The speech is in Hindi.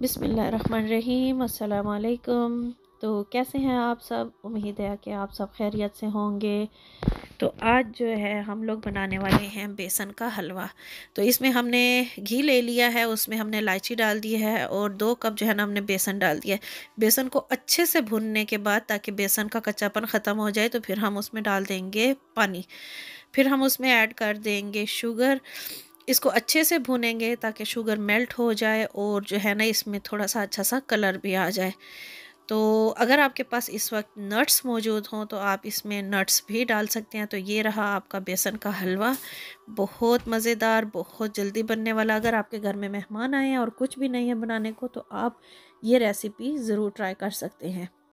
बिसमीम अल्लाम तो कैसे हैं आप सब उम्मीद है कि आप सब खैरियत से होंगे तो आज जो है हम लोग बनाने वाले हैं बेसन का हलवा तो इसमें हमने घी ले लिया है उसमें हमने इलायची डाल दी है और दो कप जो है ना हमने बेसन डाल दिया है बेसन को अच्छे से भुनने के बाद ताकि बेसन का कच्चापन ख़त्म हो जाए तो फिर हम उसमें डाल देंगे पानी फिर हम उसमें ऐड कर देंगे शुगर इसको अच्छे से भुनेंगे ताकि शुगर मेल्ट हो जाए और जो है ना इसमें थोड़ा सा अच्छा सा कलर भी आ जाए तो अगर आपके पास इस वक्त नट्स मौजूद हों तो आप इसमें नट्स भी डाल सकते हैं तो ये रहा आपका बेसन का हलवा बहुत मज़ेदार बहुत जल्दी बनने वाला अगर आपके घर में मेहमान आए हैं और कुछ भी नहीं है बनाने को तो आप ये रेसिपी ज़रूर ट्राई कर सकते हैं